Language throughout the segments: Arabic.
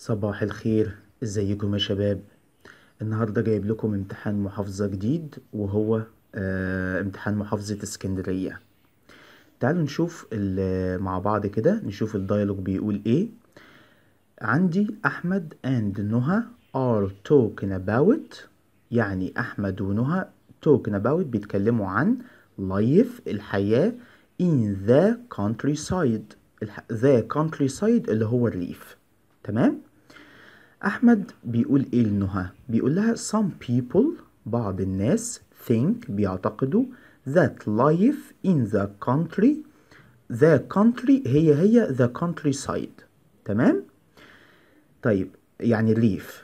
صباح الخير ازيكم يا شباب النهاردة جايب لكم امتحان محافظة جديد وهو اه امتحان محافظة اسكندرية تعالوا نشوف مع بعض كده نشوف الديالوج بيقول ايه عندي احمد and نهى are talking about يعني احمد ونهى talking about بيتكلموا عن life الحياة in the countryside ذا countryside اللي هو الريف تمام أحمد بيقول إيه لنهى؟ بيقول لها some people بعض الناس think بيعتقدوا that life in the country the country هي هي the countryside تمام؟ طيب يعني الريف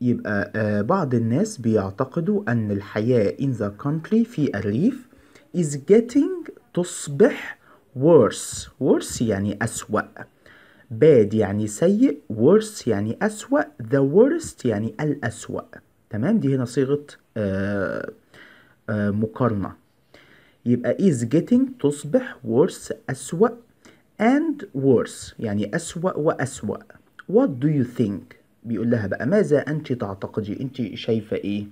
يبقى آه بعض الناس بيعتقدوا أن الحياة in the country في الريف is getting تصبح worse worse يعني أسوأ bad يعني سيء worse يعني أسوأ the worst يعني الأسوأ تمام دي هنا صيغة آه، آه، مقارنة يبقى is getting تصبح worse أسوأ and worse يعني أسوأ وأسوأ what do you think بيقول لها بقى ماذا أنت تعتقدي أنت شايفة إيه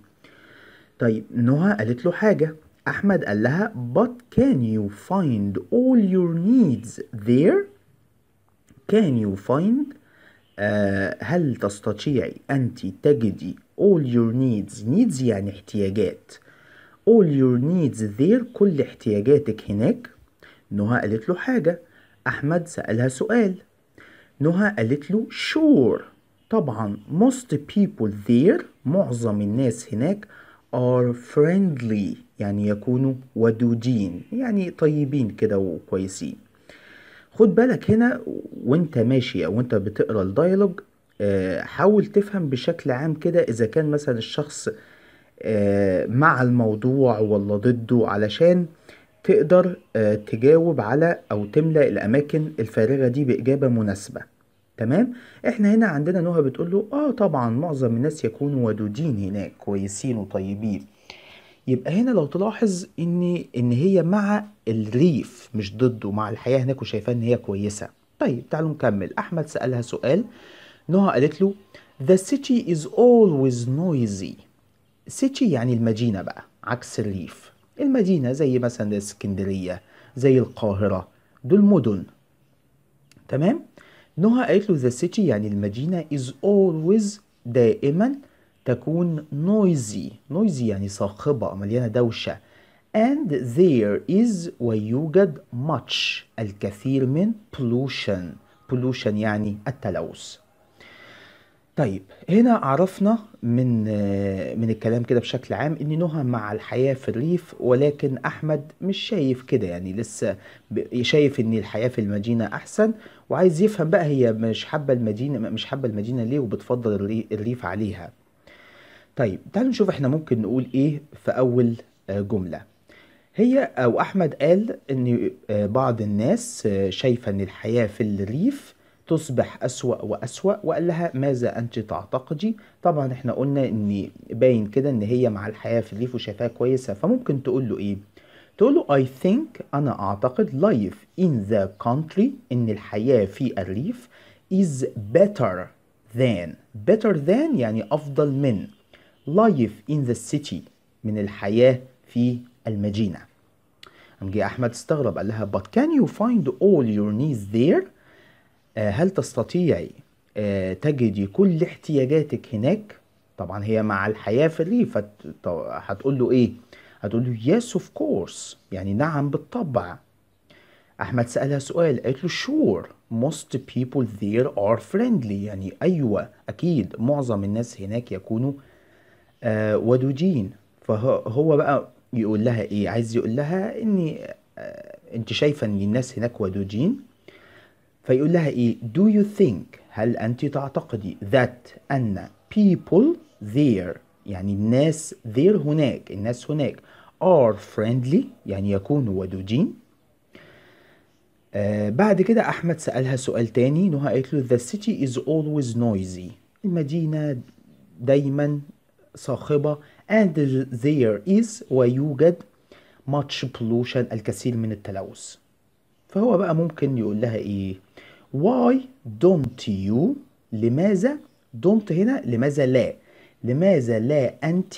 طيب نهى قالت له حاجة أحمد قال لها but can you find all your needs there Can you find آه هل تستطيعي أنت تجدي all your needs needs يعني احتياجات all your needs there كل احتياجاتك هناك نهى قالت له حاجة أحمد سألها سؤال نهى قالت له sure طبعا most people there معظم الناس هناك are friendly يعني يكونوا ودودين يعني طيبين كده وكويسين خد بالك هنا وانت ماشي او انت بتقرا الدايلوج آه، حاول تفهم بشكل عام كده اذا كان مثلا الشخص آه، مع الموضوع ولا ضده علشان تقدر آه، تجاوب على او تملأ الاماكن الفارغة دي باجابة مناسبة تمام احنا هنا عندنا نهى بتقول له اه طبعا معظم الناس يكونوا ودودين هناك كويسين وطيبين يبقى هنا لو تلاحظ ان ان هي مع الريف مش ضده مع الحياه هناك وشايفاه ان هي كويسه طيب تعالوا نكمل احمد سالها سؤال نهى قالت له the city is always noisy city يعني المدينه بقى عكس الريف المدينه زي مثلا اسكندريه زي القاهره دول مدن تمام نهى قالت له the city يعني المدينه is always دائما تكون noisy noisy يعني صاخبة مليانة دوشة and there is ويوجد much الكثير من pollution pollution يعني التلوث طيب هنا عرفنا من من الكلام كده بشكل عام ان نهى مع الحياه في الريف ولكن احمد مش شايف كده يعني لسه شايف ان الحياه في المدينه احسن وعايز يفهم بقى هي مش حابه المدينه مش حابه المدينه ليه وبتفضل الريف عليها طيب تعالوا نشوف احنا ممكن نقول ايه في اول آه، جملة هي او احمد قال ان آه، بعض الناس آه، شايفة ان الحياة في الريف تصبح أسوأ وأسوأ وقال لها ماذا أنت تعتقدي طبعا احنا قلنا ان باين كده ان هي مع الحياة في الريف وشايفاها كويسة فممكن تقول له ايه تقول له I think أنا أعتقد life in the country إن الحياة في الريف is better than better than يعني أفضل من Life in the City من الحياة في المدينة قام جه أحمد استغرب قال لها But can you find all your needs there؟ آه هل تستطيعي آه تجدي كل احتياجاتك هناك؟ طبعا هي مع الحياة في الريف هتقول له إيه؟ هتقول له yes of course يعني نعم بالطبع أحمد سألها سؤال قالت له sure most people there are friendly يعني أيوة أكيد معظم الناس هناك يكونوا آه، ودوجين فهو بقى يقول لها ايه عايز يقول لها اني آه، انت شايفه ان الناس هناك ودوجين فيقول لها ايه do you think هل انت تعتقدي that ان people there يعني الناس there هناك الناس هناك are friendly يعني يكونوا ودوجين آه بعد كده احمد سالها سؤال تاني نهى قالت له the city is always noisy المدينه دايما صاخبة and there is ويوجد much pollution الكثير من التلوث فهو بقى ممكن يقول لها ايه why don't you لماذا don't هنا لماذا لا لماذا لا أنت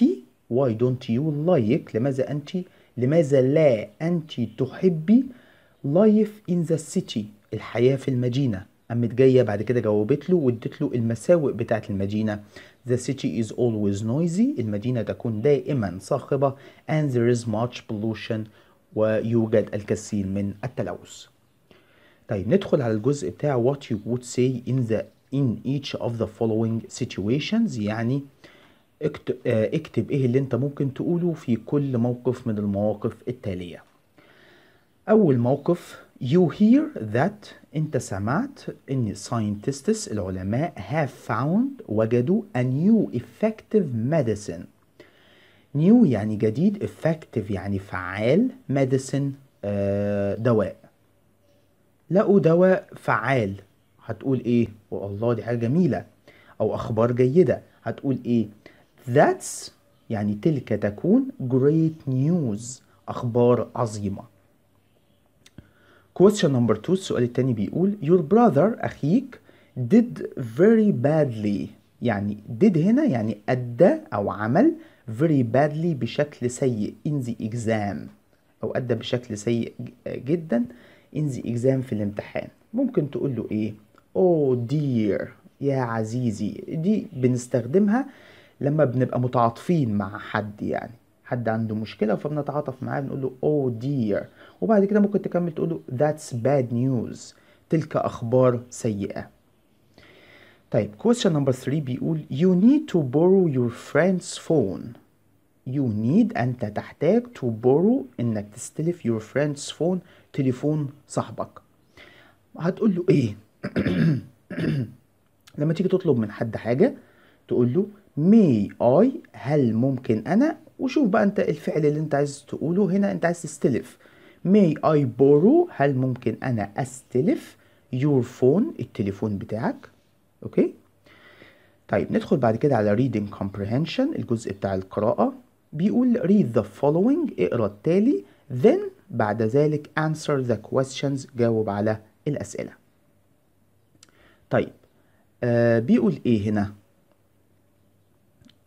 why don't you like لماذا أنت لماذا لا أنت تحبي life in the city الحياة في المدينة قامت جايه بعد كده جاوبت له وادت له المساوئ بتاعه المدينه The city is always noisy المدينه تكون دائما صاخبه and there is much pollution ويوجد الكثير من التلوث طيب ندخل على الجزء بتاع what you would say in the in each of the following situations يعني اكتب, آه، اكتب ايه اللي انت ممكن تقوله في كل موقف من المواقف التالية اول موقف You hear that أنت سمعت إن scientists العلماء have found وجدوا a new effective medicine. New يعني جديد effective يعني فعال medicine آه دواء. لقوا دواء فعال هتقول إيه؟ والله دي حاجة جميلة أو أخبار جيدة هتقول إيه؟ That's يعني تلك تكون great news أخبار عظيمة. question number two السؤال التاني بيقول your brother أخيك did very badly يعني did هنا يعني أدى أو عمل very badly بشكل سيء in the exam أو أدى بشكل سيء جدا in the exam في الامتحان ممكن تقول له إيه oh dear يا عزيزي دي بنستخدمها لما بنبقى متعاطفين مع حد يعني حد عنده مشكله فبنتعاطف معاه بنقول له او oh دير وبعد كده ممكن تكمل تقول له ذاتس باد نيوز تلك اخبار سيئه طيب question number 3 بيقول you need to borrow your friend's phone you need أنت تحتاج to borrow إنك تستلف your friend's phone تليفون صاحبك هتقول له إيه؟ لما تيجي تطلب من حد حاجة تقول له may I هل ممكن أنا وشوف بقى انت الفعل اللي انت عايز تقوله هنا انت عايز تستلف may I borrow هل ممكن انا استلف your phone التليفون بتاعك اوكي طيب ندخل بعد كده على reading comprehension الجزء بتاع القراءة بيقول read the following اقرا التالي then بعد ذلك answer the questions جاوب على الأسئلة طيب آه بيقول ايه هنا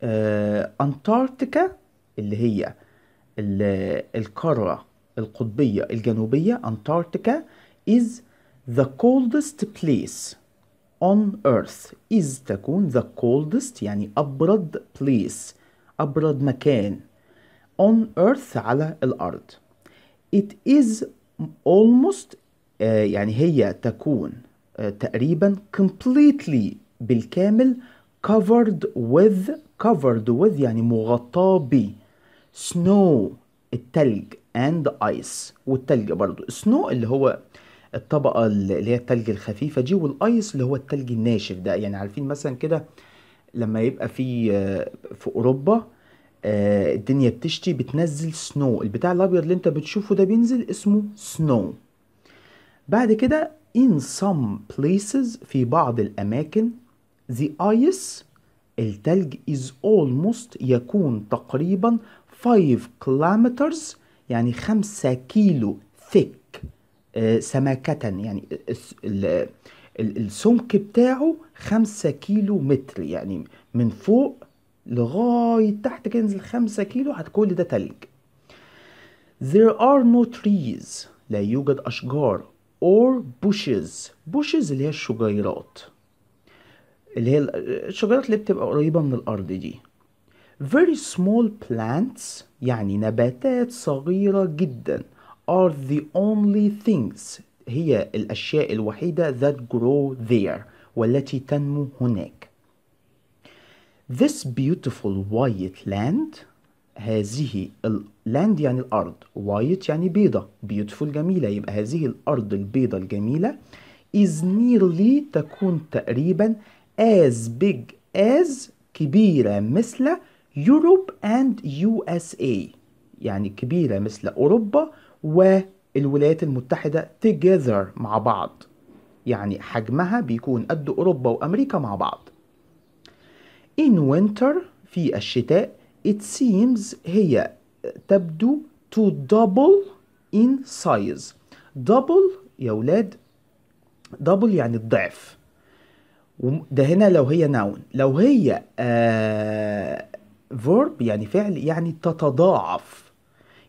آه انتاركتيكا اللي هي القارة القطبية الجنوبية أنتاركتيكا is the coldest place on earth is تكون the coldest يعني أبرد place أبرد مكان on earth على الأرض it is almost uh, يعني هي تكون uh, تقريبا completely بالكامل covered with covered with يعني مغطاه ب سنو التلج اند ايس والتلج برضو سنو اللي هو الطبقة اللي هي التلج الخفيفة دي والايس اللي هو التلج الناشف ده يعني عارفين مثلا كده لما يبقى في آه، في اوروبا آه، الدنيا بتشتي بتنزل سنو البتاع الابيض اللي انت بتشوفه ده بينزل اسمه سنو بعد كده in some places في بعض الاماكن the ice التلج is almost يكون تقريبا 5 كيلومترز يعني 5 كيلو ثيك آه، سماكة يعني السمك بتاعه 5 كيلو متر يعني من فوق لغاية تحت كده 5 كيلو هتكون ده تلج There are no trees لا يوجد أشجار or bushes bushes اللي هي الشجيرات اللي هي آه، الشجيرات اللي بتبقى قريبة من الأرض دي Very small plants يعني نباتات صغيرة جدا are the only things هي الأشياء الوحيدة that grow there والتي تنمو هناك. This beautiful white land هذه land يعني الأرض white يعني بيضة beautiful جميلة يبقى هذه الأرض البيضة الجميلة is nearly تكون تقريبا as big as كبيرة مثل يوروب اند يو اس اي يعني كبيرة مثل أوروبا والولايات المتحدة together مع بعض يعني حجمها بيكون قد أوروبا وأمريكا مع بعض in winter في الشتاء it seems هي تبدو to double in size double يا ولاد double يعني الضعف ده هنا لو هي noun لو هي آه verb يعني فعل يعني تتضاعف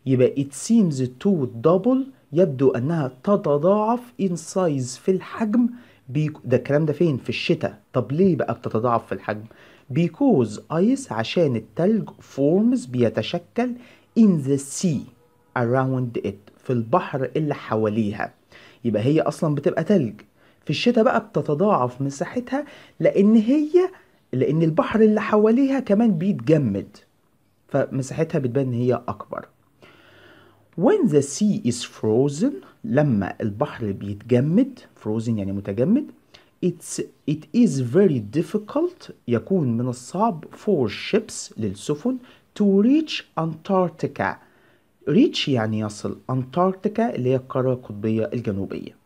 يبقى it seems to double يبدو أنها تتضاعف in size في الحجم بيك... ده الكلام ده فين؟ في الشتاء طب ليه بقى بتتضاعف في الحجم؟ because ice عشان التلج forms بيتشكل in the sea around it في البحر اللي حواليها يبقى هي أصلا بتبقى تلج في الشتاء بقى بتتضاعف مساحتها لأن هي لأن البحر اللي حواليها كمان بيتجمد فمساحتها بتبان إن هي أكبر when the sea is frozen لما البحر بيتجمد frozen يعني متجمد it's, it is very difficult يكون من الصعب for ships للسفن to reach Antarctica reach يعني يصل antarctica اللي هي القارة القطبية الجنوبية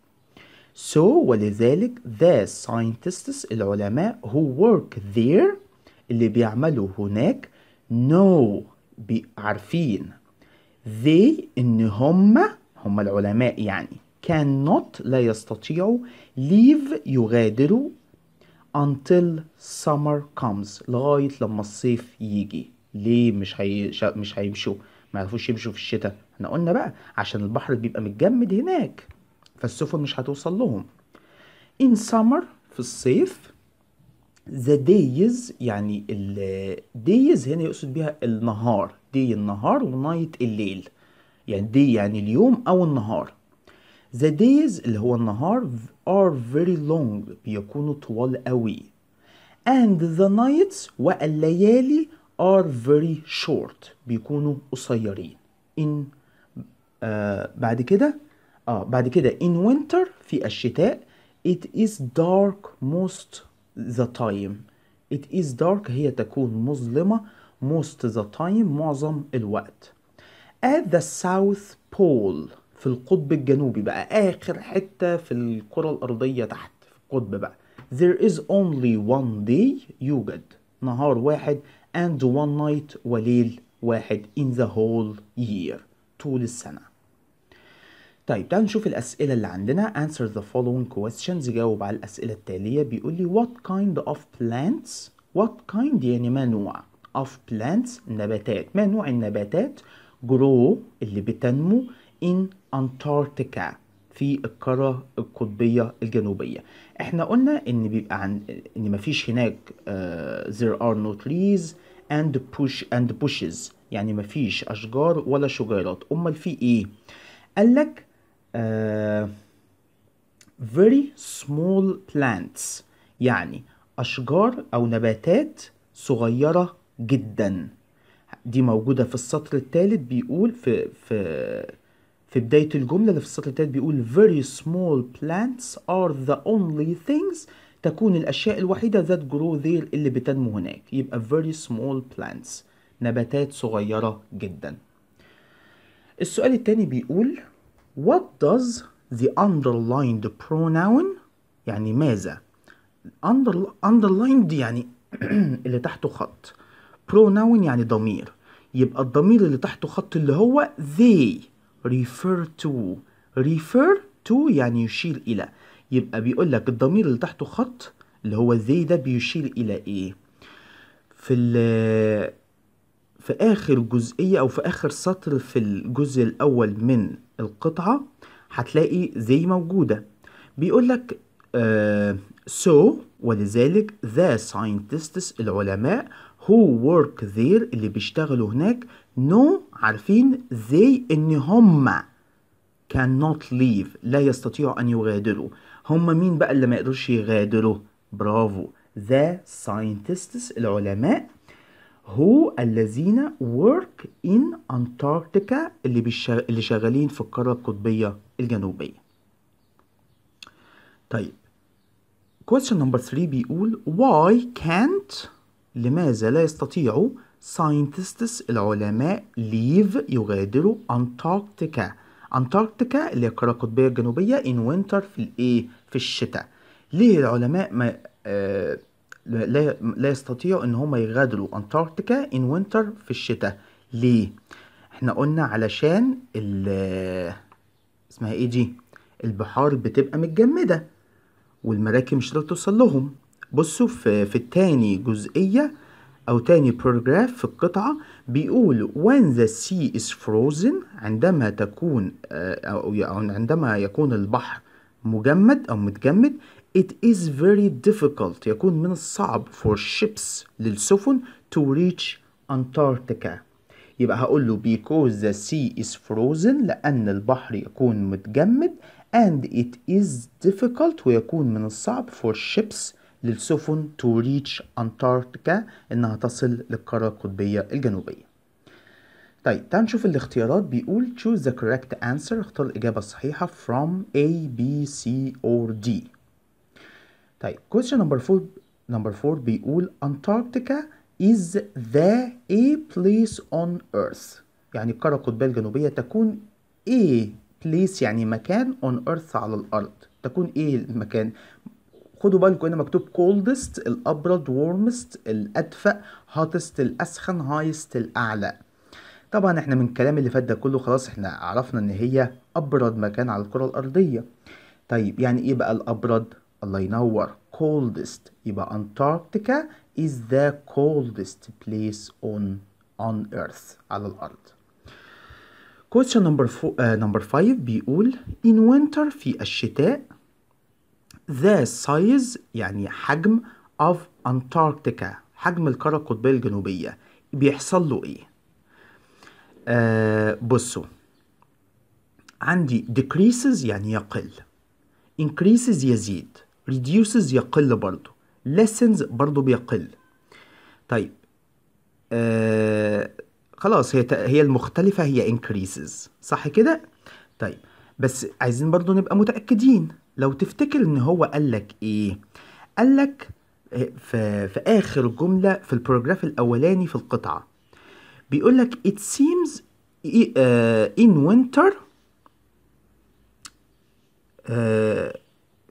So ولذلك the scientists العلماء who work there اللي بيعملوا هناك know عارفين they ان هم هم العلماء يعني cannot لا يستطيعوا leave يغادروا until summer comes لغاية لما الصيف يجي ليه مش هي... مش هيمشوا ما يعرفوش يمشوا في الشتاء احنا قلنا بقى عشان البحر بيبقى متجمد هناك فالسفن مش هتوصل لهم in summer في الصيف the days يعني ال days هنا يقصد بها النهار day النهار ونايت الليل يعني day يعني اليوم أو النهار the days اللي هو النهار are very long بيكونوا طوال قوي and the nights والليالي are very short بيكونوا قصيرين in uh, بعد كده اه بعد كده in winter في الشتاء it is dark most the time it is dark هي تكون مظلمة most the time معظم الوقت at the south pole في القطب الجنوبي بقى آخر حتة في الكرة الأرضية تحت في القطب بقى there is only one day يوجد نهار واحد and one night وليل واحد in the whole year طول السنه طيب تعالوا نشوف الأسئلة اللي عندنا answer the following questions جاوب على الأسئلة التالية بيقول لي what kind of plants what kind يعني ما نوع of plants نباتات ما نوع النباتات grow اللي بتنمو in Antarctica في القارة القطبية الجنوبية احنا قلنا ان بيبقى عن ان مفيش هناك uh, there are no trees and push and bushes يعني مفيش اشجار ولا شجيرات امال في ايه قال لك آه، very small plants يعني أشجار أو نباتات صغيرة جدا دي موجودة في السطر الثالث بيقول في في في بداية الجملة اللي في السطر الثالث بيقول very small plants are the only things تكون الأشياء الوحيدة that grow there اللي بتنمو هناك يبقى very small plants نباتات صغيرة جدا السؤال الثاني بيقول What does the underlined pronoun يعني ماذا underlined يعني اللي تحته خط pronoun يعني ضمير يبقى الضمير اللي تحته خط اللي هو they refer to refer to يعني يشير إلى يبقى بيقول لك الضمير اللي تحته خط اللي هو they ده بيشير إلى إيه في في اخر جزئية او في اخر سطر في الجزء الاول من القطعة هتلاقي زي موجودة بيقولك آه, so ولذلك the scientists العلماء who work there اللي بيشتغلوا هناك no عارفين زي ان هما cannot leave لا يستطيعوا ان يغادروا هما مين بقى اللي ما يقدرش يغادروا برافو the scientists العلماء هو الذين work in Antarctica اللي, بيشغ... اللي شغالين في القارة القطبية الجنوبية طيب question number 3 بيقول why can't لماذا لا يستطيعوا scientists العلماء leave يغادروا أنتاركتيكا أنتاركتيكا اللي هي القارة القطبية الجنوبية in winter في الإيه في الشتاء ليه العلماء ما آه لا يستطيعوا ان هم يغادروا انتاركتيكا ان وينتر في الشتاء ليه احنا قلنا علشان ال اسمها ايه دي البحار بتبقى متجمده والمراكب مش هتقدر توصل لهم بصوا في في التاني جزئيه او تاني بروجراف في القطعه بيقول when the sea is frozen عندما تكون آه، او عندما يكون البحر مجمد او متجمد It is very difficult يكون من الصعب for ships للسفن to reach Antarctica يبقى هقول له because the sea is frozen لأن البحر يكون متجمد and it is difficult ويكون من الصعب for ships للسفن to reach Antarctica إنها تصل للقارة القطبية الجنوبية طيب تعال نشوف الاختيارات بيقول choose the correct answer اختار الإجابة الصحيحة from A, B, C or D طيب question number 4 number 4 بيقول أنتاركتيكا is the a place on earth يعني القارة القطبية الجنوبية تكون a place يعني مكان on earth على الأرض تكون ايه المكان خدوا بالكم هنا مكتوب coldest الأبرد warmest الأدفأ hottest الأسخن highest الأعلى طبعا احنا من الكلام اللي فات ده كله خلاص احنا عرفنا ان هي أبرد مكان على الكرة الأرضية طيب يعني ايه بقى الأبرد الله ينور coldest يبقى أنتاركتيكا is the coldest place on on earth على الأرض question number four, uh, number five بيقول in winter في الشتاء the size يعني حجم of أنتاركتيكا حجم القارة القطبية الجنوبية بيحصل له إيه؟ آه بصوا عندي decreases يعني يقل increases يزيد reduces يقل برضو lessens برضو بيقل طيب آه خلاص هي هي المختلفة هي increases صح كده؟ طيب بس عايزين برضو نبقى متأكدين لو تفتكر ان هو قالك ايه؟ قالك آه، في, في آخر جملة في البروجراف الأولاني في القطعة بيقولك it seems آه، in winter آه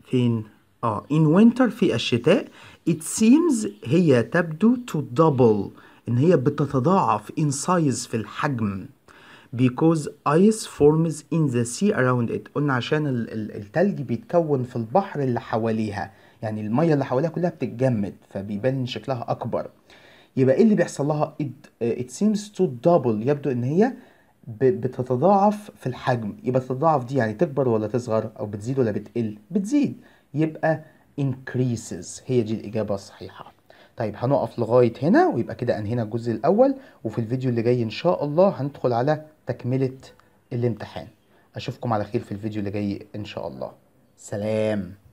فين؟ اه in winter في الشتاء it seems هي تبدو to double ان هي بتتضاعف in size في الحجم because ice forms in the sea around it قلنا عشان التلج بيتكون في البحر اللي حواليها يعني المية اللي حواليها كلها بتتجمد فبيبان شكلها أكبر يبقى إيه اللي بيحصل لها it, آه، it seems to double يبدو إن هي بتتضاعف في الحجم يبقى تتضاعف دي يعني تكبر ولا تصغر أو بتزيد ولا بتقل بتزيد يبقى increases هي دي الإجابة الصحيحة طيب هنقف لغاية هنا ويبقى كده أنهينا الجزء الأول وفي الفيديو اللي جاي إن شاء الله هندخل على تكملة الامتحان أشوفكم على خير في الفيديو اللي جاي إن شاء الله سلام